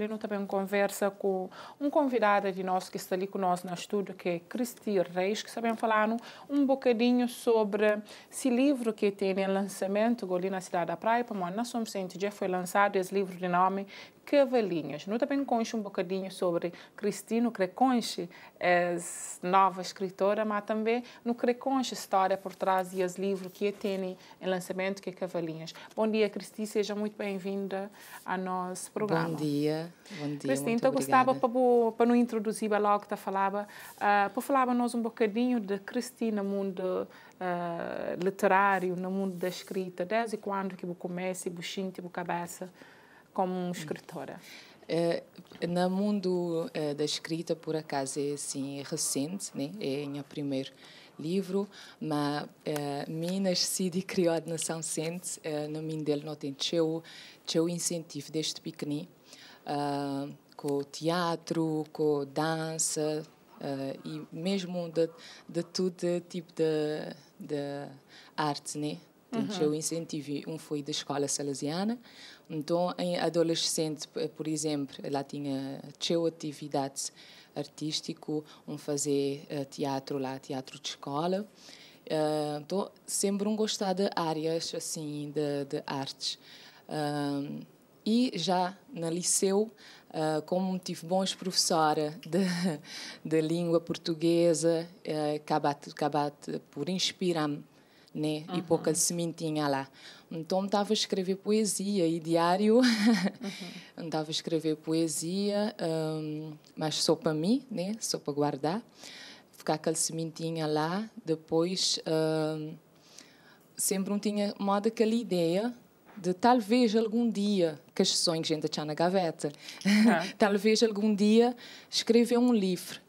Lino também conversa com um convidado de nós que está ali conosco no estúdio, que é Cristi Reis, que sabemos falar um bocadinho sobre esse livro que tem em lançamento ali na cidade da Praia, para nós somos já foi lançado esse livro de nome Cavalinhos. Nota bem conheço um bocadinho sobre Cristino Creconche, é nova escritora, mas também no Creconche história por trás e os livros que tem em lançamento que é Cavalinhos. Bom dia, Cristina, seja muito bem-vinda ao nosso programa. Bom dia, bom dia, Cristina, então gostava para, nos introduzir logo que falava, uh, para falarmos um bocadinho de Cristina no mundo uh, literário, no mundo da escrita, desde quando que você começa e você sente, você cabeça como escritora? Uh, eh, no mundo uh, da escrita, por acaso, é assim, é recente, né? é o meu primeiro livro, mas uh, eh, mim nasci e criado na São Sente, uh, no mim dele não tem teu, incentivo deste pequenininho, uh, ah, com teatro, com dança, uh, e mesmo de, de todo tipo de, de arte, né? Uhum. Eu incentivei, um foi da escola salesiana, então em adolescente, por exemplo, lá tinha tinha atividades artístico, um fazer eh, teatro lá, teatro de escola. Uh, então sempre um gostar de áreas assim de, de artes. Uh, e já na liceu, uh, como tive bons professora de, de língua portuguesa, uh, acabaste por inspirar-me né? Uhum. E pouca sementinha lá. Então estava a escrever poesia e diário. Uhum. estava a escrever poesia, um, mas só para mim, né? Só para guardar. Ficar aquela sementinha lá. Depois hum, um, sempre não tinha modo aquela ideia de talvez algum dia, que as sonhos ainda tinha na gaveta, talvez algum dia escrever um livro.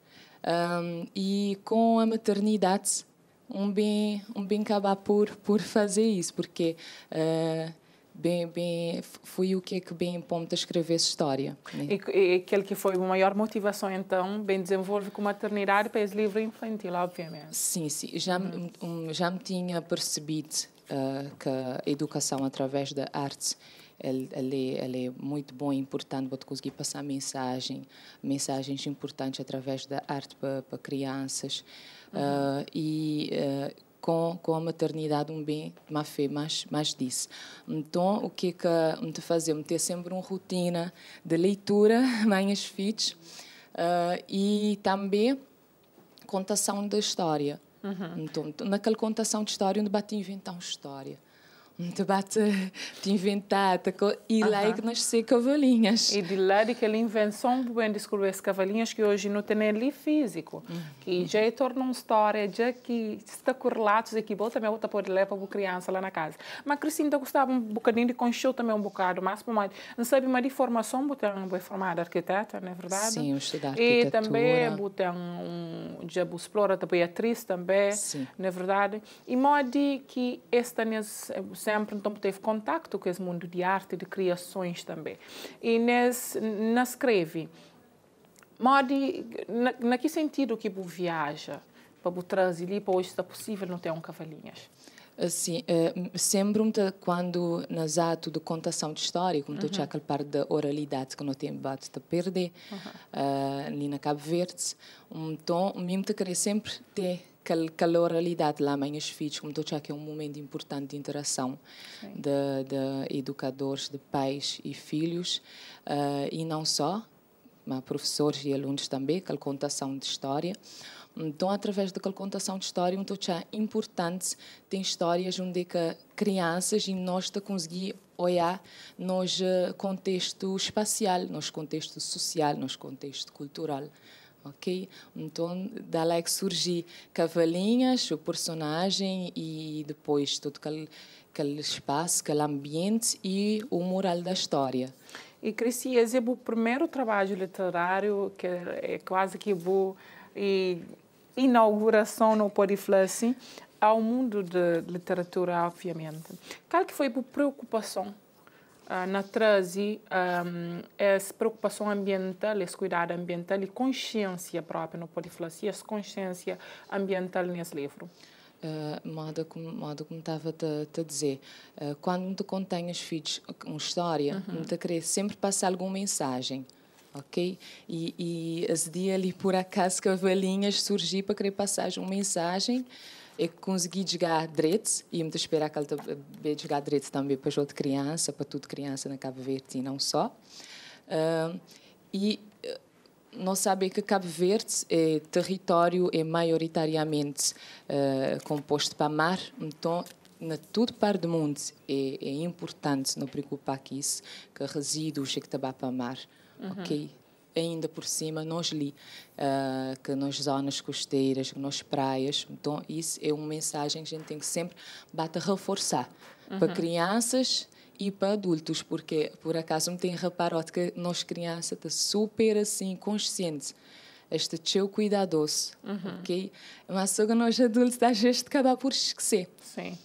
Um, e com a maternidade um bem um bem acabar por por fazer isso porque uh, bem bem foi o que é que bem a escrever história né? e, e aquele que foi a maior motivação então bem desenvolve com maternidade para esse livro infantil obviamente sim sim já hum. um, já me tinha percebido uh, que a educação através da arte ele, ele, é muito bom e importante para conseguir passar mensagem, mensagens importantes através da arte para, para crianças. Uhum. Uh, e uh, com, com a maternidade um bem má fé mais mais disso então o que é que me fazer me ter sempre uma rotina de leitura minhas filhas uh, e também contação da história uhum. então naquela contação de história onde bati inventar uma história te bate, te inventar, te tá co... e uh -huh. lá é que nasceu Cavalinhas. E de lá de que ele invenção bem descobriu as cavalinhas que hoje não tem ali físico, uhum. que já é torna uma história, já que está correlatos e que volta também outra pode levar para a criança lá na casa. Mas Cristina gostava um bocadinho de concheu também um bocado, mas por mais, não sabe, mas de formação uma é formada arquiteta, não é verdade? Sim, eu estudei arquitetura. E também botão um, já explora também atriz também, Sim. não é verdade? E modo que esta nesse sempre então teve contato com esse mundo de arte, de criações também. E nesse, na escreve, Modi, na, que sentido que você viaja para trazer ali para hoje está é possível não ter um cavalinhas? Sim, é, eh, sempre quando nas ato de contação de história, como uhum. tu aquele par da oralidade que não tem bate de perder, uhum. uh, ali na Cabo Verde, então, mesmo te querer sempre ter aquela oralidade lá amanhã os filhos, como estou a que é um momento importante de interação de, de, educadores, de pais e filhos, uh, e não só, mas professores e alunos também, aquela contação de história. Então, através daquela contação de história, um tocha importante tem histórias onde é que crianças e nós tá conseguir olhar nos eh, contexto espacial, nos contexto social, nos contexto cultural ok? Então, dali é que surge Cavalinhas, o personagem, e depois todo aquele, aquele espaço, aquele ambiente e o moral da história. E cresci, esse é o primeiro trabalho literário, que é quase que vou e inauguração, não pode falar assim, ao mundo da literatura, obviamente. Qual que foi a preocupação ah, na trazer um, essa preocupação ambiental, esse cuidado ambiental e consciência própria não pode falar assim, essa consciência ambiental nesse livro? Uh, como modo como estava a te, dizer uh, quando me contém os filhos uma história uhum. me querer sempre passar alguma mensagem ok? E, e as dia ali, por acaso, cavalinhas a para querer passar uma mensagem e consegui jogar direitos e muito esperar que ele também eh, jogar direitos também para toda criança, para toda criança na Cabo Verde e não só. Uh, e eh, não sabemos que Cabo Verde é território é maioritariamente uh, composto para mar, então na todo parte do mundo é, é importante não preocupar com isso, que resíduos é que está para mar, uhum. ok? ainda por cima, nós li uh, que nas zonas costeiras, nas praias, então isso é uma mensagem que a gente tem que sempre bater reforçar uhum. para crianças e para adultos, porque por acaso me tem reparado que nós crianças está super assim conscientes este teu cuidadoso, uhum. ok? Mas só que nós adultos às vezes acabamos por esquecer. Sim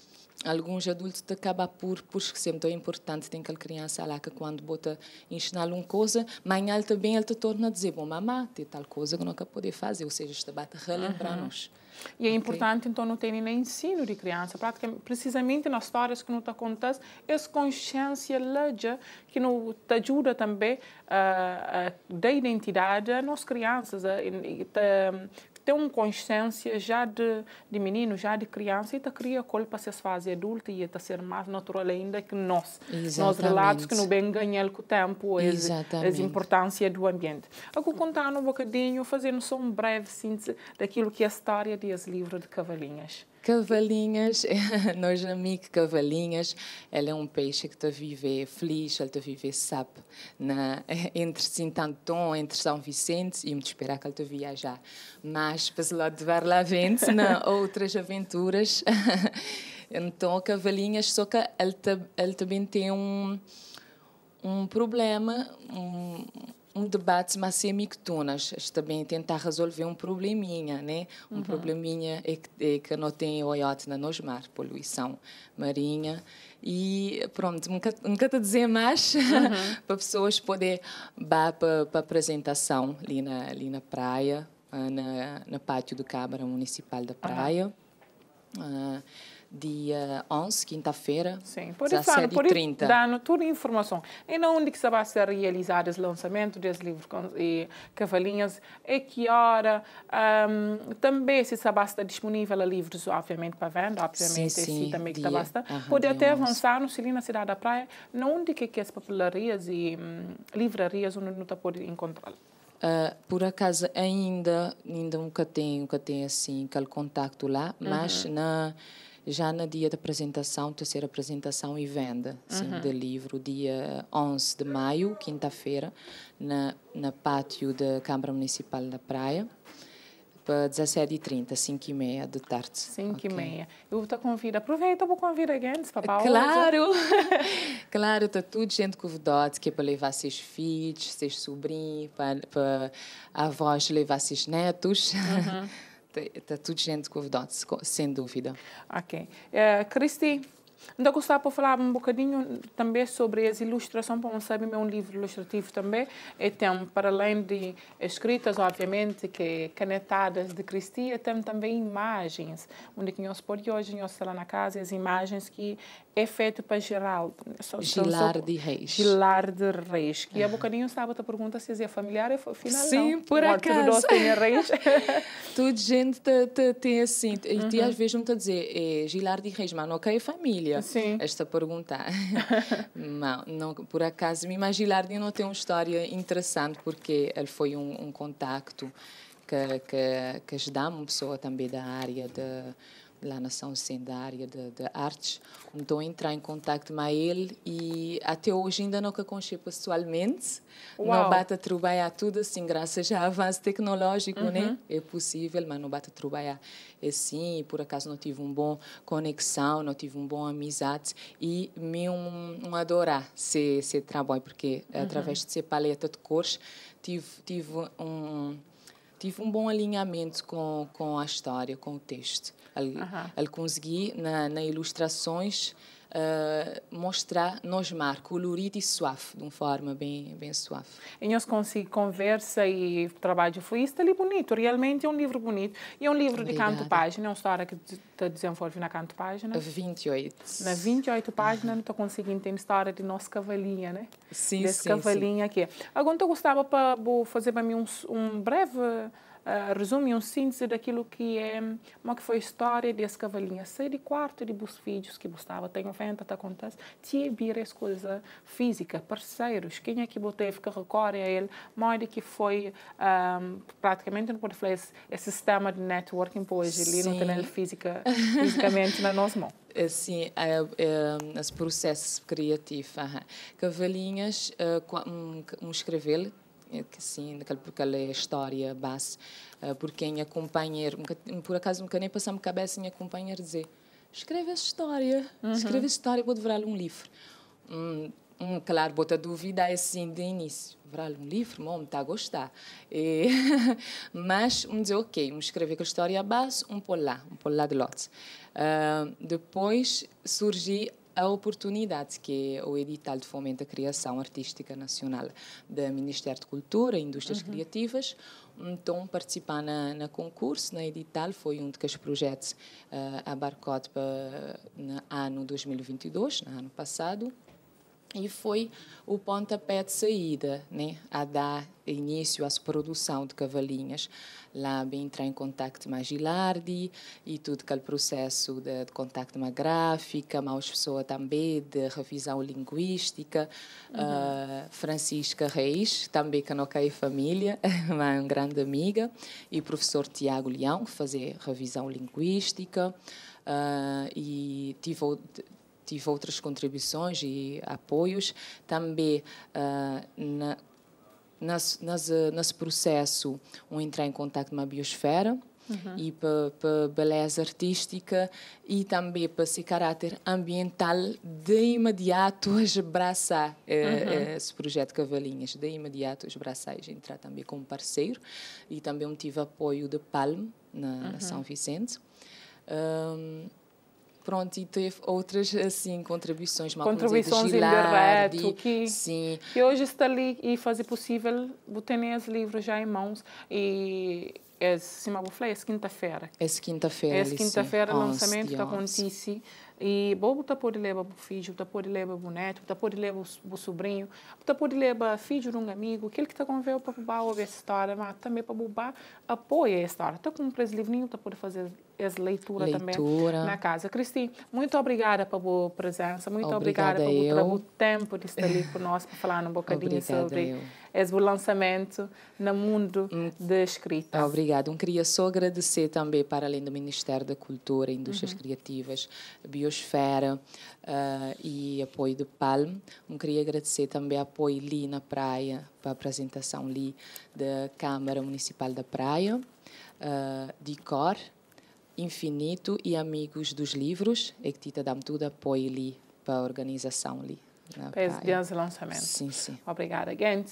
alguns adultos acabam por, por esquecer, então é importante tem aquela criança lá que quando bota ensinar uma coisa, amanhã ela também ela te torna a dizer, bom mamá, tem tal coisa que nunca poder fazer, ou seja, está bate relembrar-nos. Uhum. E é importante, então, não ter nem ensino de criança. Praticamente, precisamente nas histórias que não te contas, essa consciência leja que não te ajuda também eh, a, a da identidade às nossas crianças, a, a, a tem uma consciência já de, de menino, já de criança, e te cria colo para se fazer adulto e é está ser mais natural ainda que nós. Exatamente. Nós relatos que não bem ganhar com o tempo, a importância do ambiente. vou contar um bocadinho, fazendo só um breve síntese daquilo que é a história As livros de Cavalinhas. Cavalinhas, nós amigos cavalinhas, ela é um peixe que está a viver feliz, ela está a viver sapo na, entre Santo entre São Vicente e muito esperar que ela esteja tá a viajar. Mas para o lá de ver na né? outras aventuras, então cavalinhas, só que ela, tá, ela também tem um, um problema, um, um debate mas semictunas também tentar resolver um probleminha né um uhum. probleminha é que, é que não tem oiote na nos mar poluição marinha e pronto nunca nunca te dizer mais uhum. para pessoas poder ir para a apresentação ali na ali na praia ah, na, na pátio do Câmara Municipal da Praia uhum. uh, dia 11, quinta-feira, 17h30. Por dando toda a informação. E onde que se vai ser realizado o lançamento desse livro e Cavalinhas, e que hora, um, também se se está disponível a livros, obviamente, para venda, obviamente, sim, sim, também dia, que basta. Aham, Pode até 11. avançar no na Cidade da Praia, não onde que, que as papelarias e hum, livrarias onde não está pode encontrar? Uh, por acaso ainda ainda nunca tenho nunca tenho assim aquele contacto lá uhum. mas na já no dia da apresentação, terceira apresentação e venda sim, uhum. do livro, dia 11 de maio, quinta-feira, na, na pátio da Câmara Municipal da Praia para 17h30, 5h30 de tarde. 5h30. Okay. Eu te convido, aproveita, para vou convidar eles para Paula. Claro! claro, está tudo gente convidada, que é para levar seus filhos, seus sobrinhos, para, para avós levar seus netos. Uhum. tai ta tučiant kuvdotis, sindufida. Okay. Uh, eh, Kristi. Então, gostava de falar um bocadinho também sobre as ilustrações, como sabem, é um livro ilustrativo também. E tem, para além de escritas, obviamente, que canetadas de Cristia, tem também imagens, onde que nós por hoje, nós lá na casa, as imagens que é feito para Geraldo. Só, Gilar de Reis. Gilar de Reis, que há um ah. bocadinho, sabe, a pergunta se é familiar, é final Sim, não. por acaso. Reis. Tudo gente tem assim, e às uhum. vezes não está a dizer, é Gilar de Reis, mas não é família família Sim. esta pergunta. não, não, por acaso, Mima Gilardi não tem uma história interessante porque ele foi um, um contacto que, que, que ajudou uma pessoa também da área de lá na São Vicente da área de, de artes, então entrar em contato com ele e até hoje ainda não conheci pessoalmente, Uau. não bata trabalhar tudo assim, graças ao avanço tecnológico, né? uhum. né? É possível, mas não bata trabalhar assim, e por acaso não tive um bom conexão, não tive um bom amizade e me um, um adorar esse, esse trabalho, porque uhum. através de ser paleta de cores, tive, tive um tive um bom alinhamento com, com a história, com o texto. Ele, uhum. ele consegui, nas na ilustrações, eh, mostrar nos mar, colorido e suave, de uma forma bem, bem suave. E nós consigo conversa e trabalho foi isso ali bonito, realmente é um livro bonito. E é um livro Obrigada. de canto página, é uma história que te desenvolve na canto página. 28. Na 28 páginas não estou conseguindo ter história de nossa cavalinha, né? Sim, Desse sim, cavalinha sim. aqui. Agora, então, eu gostava para fazer para mim um, um breve eh, resume um síntese daquilo que é uma que foi a história desse cavalinho ser de quarto de bus que gostava tem venta tá acontece tinha vir as coisas física parceiros quem é que boteve que recorre a ele mais que foi um, ehm, praticamente não pode falar esse, sistema de networking pois ele não tem ele física fisicamente na nossa mão assim eh, os eh, processos criativos uh cavalinhas uh, um, um escrever assim, naquela, aquela é história base, eh, por quem acompanha, por acaso nunca nem passou-me cabeça em acompanhar dizer, escreve essa história, uhum. escreve essa história, vou devorar um livro. um, claro, bota dúvida é assim de início. devolver-lhe um livro, bom, está a gostar. E, mas, um dizer, ok, um escrever aquela história base, um pôr lá, um pôr lá de lote. Uh, ah, depois surgiu a oportunidade que é o edital de fomento à criação artística nacional do Ministério de Cultura e Indústrias uhum. Criativas então participar na, na, concurso na edital foi um dos projetos uh, eh, abarcado para eh, no ano 2022 no ano passado e foi o pontapé de saída né, a dar início à produção de cavalinhas. Lá bem entrar em contato com a Gilardi e tudo aquele processo de, de contato com a gráfica, mais pessoa também de revisão linguística. Uhum. Uh, Francisca Reis, também que não família, é uma grande amiga. E o professor Tiago Leão, que fazia revisão linguística. Uh, e tive tive outras contribuições e apoios. Também uh, na, nas, nas, ah, nesse processo, um entrar em contato com a biosfera, Uhum. e para, a beleza artística e também para esse caráter ambiental de imediato abraçar eh, eh, uhum. esse projeto Cavalinhas de imediato abraçar e entrar também como parceiro e também tive apoio de Palm na, uhum. na São Vicente um, Pronto, e teve outras, assim, contribuições. Contribuições dizer, Gilardi, que, sim. que hoje está ali e fazer possível, botem os livros já em mãos e é, se me falei, é quinta-feira. É quinta-feira. É quinta-feira, lançamento da Contice e tá por leva para o filho, tá por leva para o neto, tá por leva para o sobrinho, por leva filho de um amigo, aquele que está com para bubá ouvir a história, mas também para bubá apoia a história. Está com esse livrinho, está por fazer as leituras leitura, também na casa. Cristi, muito obrigada pela boa presença, muito obrigada, obrigada pelo tempo de estar ali por nós para falar um bocadinho obrigada sobre eu. esse lançamento no mundo hum. da escrita. Obrigada. Eu queria só agradecer também, para além do Ministério da Cultura e Indústrias uhum. Criativas, Bio Biosfera uh, e apoio do PALM. Eu queria agradecer também apoio ali na praia, para a apresentação ali da Câmara Municipal da Praia, uh, de COR, Infinito e Amigos dos Livros, é que te damos tudo apoio ali para a organização ali. Pés de lançamento. Sim, sim. Obrigada, gente.